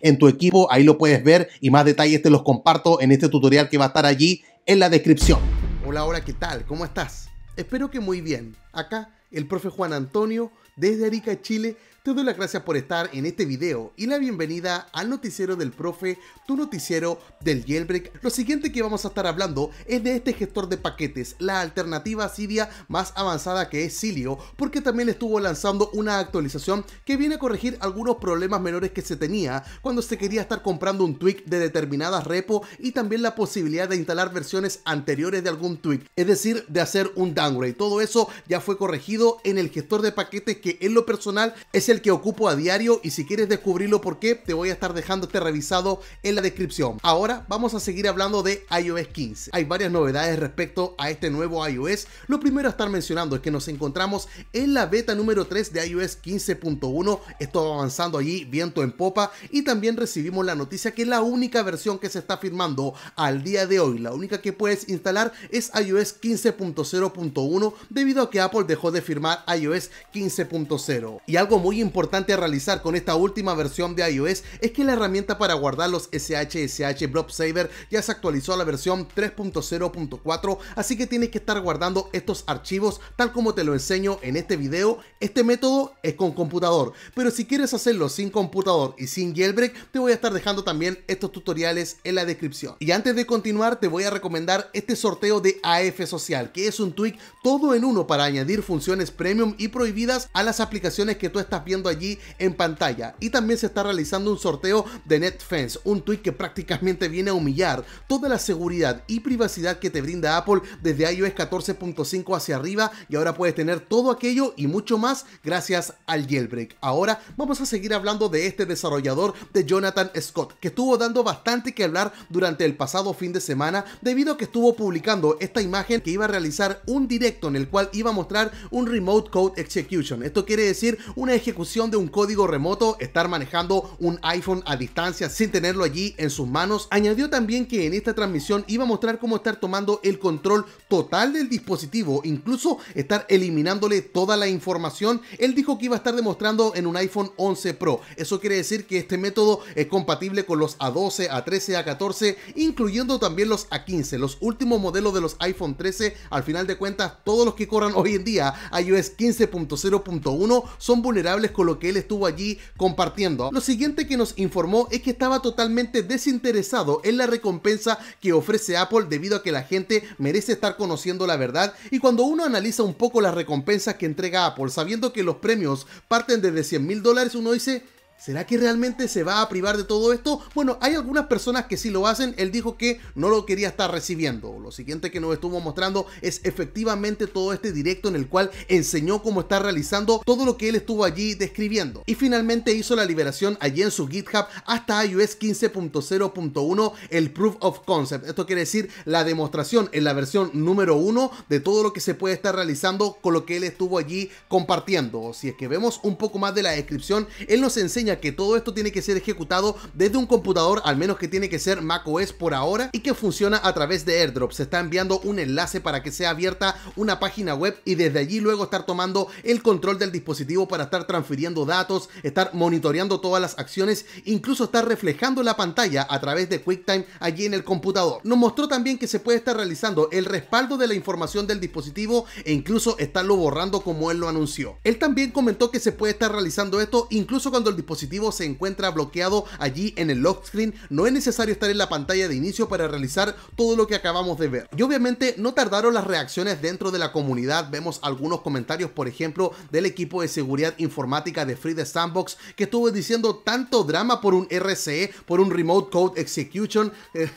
en tu equipo, ahí lo puedes ver y más detalles te los comparto en este tutorial que va a estar allí en la descripción. Hola, hola, ¿qué tal? ¿Cómo estás? Espero que muy bien. Acá el profe Juan Antonio desde Arica, Chile, te doy las gracias por estar en este video y la bienvenida al noticiero del profe, tu noticiero del jailbreak. Lo siguiente que vamos a estar hablando es de este gestor de paquetes, la alternativa siria más avanzada que es Silio, porque también estuvo lanzando una actualización que viene a corregir algunos problemas menores que se tenía cuando se quería estar comprando un tweak de determinadas repo y también la posibilidad de instalar versiones anteriores de algún tweak, es decir, de hacer un downgrade. Todo eso ya fue corregido en el gestor de paquetes que en lo personal es el el que ocupo a diario y si quieres descubrirlo por qué, te voy a estar dejando este revisado en la descripción. Ahora vamos a seguir hablando de iOS 15. Hay varias novedades respecto a este nuevo iOS. Lo primero a estar mencionando es que nos encontramos en la beta número 3 de iOS 15.1. Esto avanzando allí viento en popa y también recibimos la noticia que la única versión que se está firmando al día de hoy, la única que puedes instalar es iOS 15.0.1 debido a que Apple dejó de firmar iOS 15.0. Y algo muy importante a realizar con esta última versión de iOS es que la herramienta para guardar los SHSH Blob Saver ya se actualizó a la versión 3.0.4, así que tienes que estar guardando estos archivos tal como te lo enseño en este video. Este método es con computador, pero si quieres hacerlo sin computador y sin jailbreak, te voy a estar dejando también estos tutoriales en la descripción. Y antes de continuar, te voy a recomendar este sorteo de AF Social, que es un tweak todo en uno para añadir funciones premium y prohibidas a las aplicaciones que tú estás viendo allí en pantalla. Y también se está realizando un sorteo de NetFence, un tweet que prácticamente viene a humillar toda la seguridad y privacidad que te brinda Apple desde iOS 14.5 hacia arriba y ahora puedes tener todo aquello y mucho más gracias al jailbreak. Ahora vamos a seguir hablando de este desarrollador de Jonathan Scott que estuvo dando bastante que hablar durante el pasado fin de semana debido a que estuvo publicando esta imagen que iba a realizar un directo en el cual iba a mostrar un remote code execution. Esto quiere decir una ejecución de un código remoto, estar manejando un iPhone a distancia sin tenerlo allí en sus manos. Añadió también que en esta transmisión iba a mostrar cómo estar tomando el control total del dispositivo, incluso estar eliminándole toda la información. Él dijo que iba a estar demostrando en un iPhone 11 Pro. Eso quiere decir que este método es compatible con los A12, A13, A14, incluyendo también los A15, los últimos modelos de los iPhone 13. Al final de cuentas, todos los que corran hoy en día iOS 15.0.1 son vulnerables con lo que él estuvo allí compartiendo. Lo siguiente que nos informó es que estaba totalmente desinteresado en la recompensa que ofrece Apple debido a que la gente merece estar conociendo la verdad y cuando uno analiza un poco las recompensas que entrega Apple sabiendo que los premios parten desde 100 mil dólares uno dice ¿Será que realmente se va a privar de todo esto? Bueno, hay algunas personas que sí lo hacen. Él dijo que no lo quería estar recibiendo. Lo siguiente que nos estuvo mostrando es efectivamente todo este directo en el cual enseñó cómo está realizando todo lo que él estuvo allí describiendo. Y finalmente hizo la liberación allí en su GitHub hasta iOS 15.0.1, el Proof of Concept. Esto quiere decir la demostración en la versión número 1 de todo lo que se puede estar realizando con lo que él estuvo allí compartiendo. Si es que vemos un poco más de la descripción, él nos enseña que todo esto tiene que ser ejecutado desde un computador, al menos que tiene que ser macOS por ahora, y que funciona a través de AirDrop. Se está enviando un enlace para que sea abierta una página web y desde allí luego estar tomando el control del dispositivo para estar transfiriendo datos, estar monitoreando todas las acciones, incluso estar reflejando la pantalla a través de QuickTime allí en el computador. Nos mostró también que se puede estar realizando el respaldo de la información del dispositivo e incluso estarlo borrando como él lo anunció. Él también comentó que se puede estar realizando esto incluso cuando el dispositivo se encuentra bloqueado allí en el lock screen, no es necesario estar en la pantalla de inicio para realizar todo lo que acabamos de ver. Y obviamente no tardaron las reacciones dentro de la comunidad, vemos algunos comentarios, por ejemplo, del equipo de seguridad informática de Free the Sandbox que estuvo diciendo tanto drama por un RCE, por un Remote Code Execution.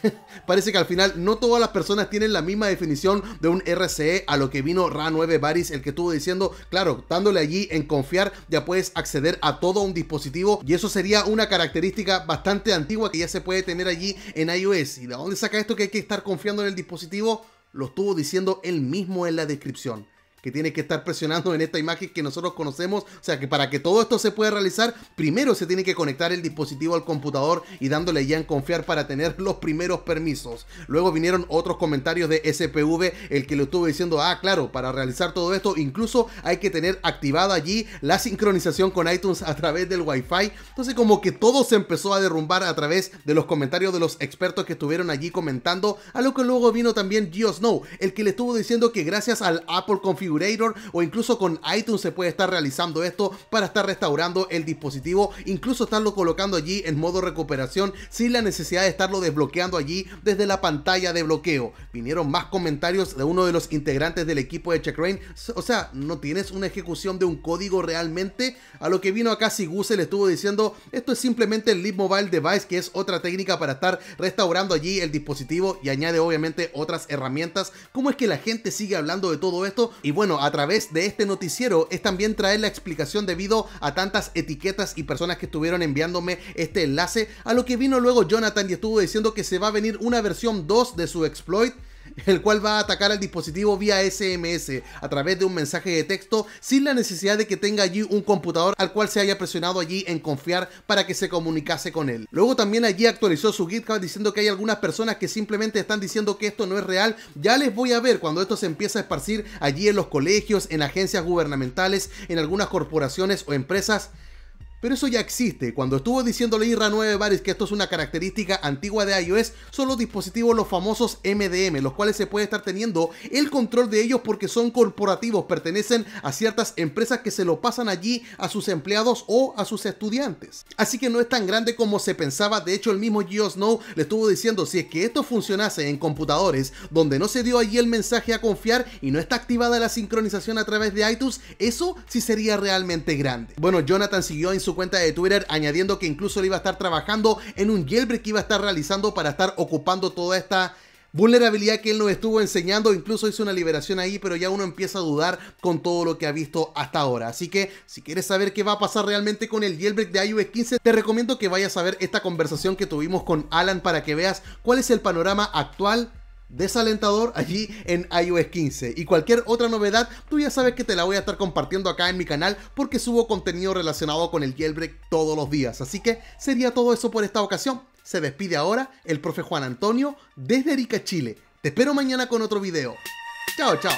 parece que al final no todas las personas tienen la misma definición de un RCE a lo que vino RA9 Baris, el que estuvo diciendo, claro, dándole allí en confiar, ya puedes acceder a todo un dispositivo y eso sería una característica bastante antigua que ya se puede tener allí en iOS. ¿Y de dónde saca esto que hay que estar confiando en el dispositivo? Lo estuvo diciendo él mismo en la descripción que tiene que estar presionando en esta imagen que nosotros conocemos. O sea que para que todo esto se pueda realizar, primero se tiene que conectar el dispositivo al computador y dándole ya en confiar para tener los primeros permisos. Luego vinieron otros comentarios de SPV, el que le estuvo diciendo, ah, claro, para realizar todo esto incluso hay que tener activada allí la sincronización con iTunes a través del Wi-Fi. Entonces como que todo se empezó a derrumbar a través de los comentarios de los expertos que estuvieron allí comentando, a lo que luego vino también GeoSnow. el que le estuvo diciendo que gracias al Apple Configuration o incluso con iTunes se puede estar realizando esto para estar restaurando el dispositivo, incluso estarlo colocando allí en modo recuperación sin la necesidad de estarlo desbloqueando allí desde la pantalla de bloqueo. Vinieron más comentarios de uno de los integrantes del equipo de Checkrain, o sea, no tienes una ejecución de un código realmente, a lo que vino acá Siguse le estuvo diciendo, esto es simplemente el Lead Mobile Device, que es otra técnica para estar restaurando allí el dispositivo y añade obviamente otras herramientas. ¿Cómo es que la gente sigue hablando de todo esto? Y bueno, a través de este noticiero es también traer la explicación debido a tantas etiquetas y personas que estuvieron enviándome este enlace, a lo que vino luego Jonathan y estuvo diciendo que se va a venir una versión 2 de su exploit el cual va a atacar al dispositivo vía SMS a través de un mensaje de texto sin la necesidad de que tenga allí un computador al cual se haya presionado allí en confiar para que se comunicase con él. Luego también allí actualizó su GitHub diciendo que hay algunas personas que simplemente están diciendo que esto no es real. Ya les voy a ver cuando esto se empieza a esparcir allí en los colegios, en agencias gubernamentales, en algunas corporaciones o empresas. Pero eso ya existe. Cuando estuvo diciéndole IRA 9 Baris que esto es una característica antigua de iOS, son los dispositivos, los famosos MDM, los cuales se puede estar teniendo el control de ellos porque son corporativos, pertenecen a ciertas empresas que se lo pasan allí a sus empleados o a sus estudiantes. Así que no es tan grande como se pensaba. De hecho, el mismo Geosnow le estuvo diciendo: si es que esto funcionase en computadores donde no se dio allí el mensaje a confiar y no está activada la sincronización a través de iTunes, eso sí sería realmente grande. Bueno, Jonathan siguió en su cuenta de Twitter añadiendo que incluso le iba a estar trabajando en un jailbreak que iba a estar realizando para estar ocupando toda esta vulnerabilidad que él nos estuvo enseñando, incluso hizo una liberación ahí, pero ya uno empieza a dudar con todo lo que ha visto hasta ahora. Así que si quieres saber qué va a pasar realmente con el jailbreak de iOS 15, te recomiendo que vayas a ver esta conversación que tuvimos con Alan para que veas cuál es el panorama actual desalentador allí en iOS 15. Y cualquier otra novedad, tú ya sabes que te la voy a estar compartiendo acá en mi canal porque subo contenido relacionado con el jailbreak todos los días. Así que sería todo eso por esta ocasión. Se despide ahora el profe Juan Antonio desde Arica, Chile. Te espero mañana con otro video. Chao, chao.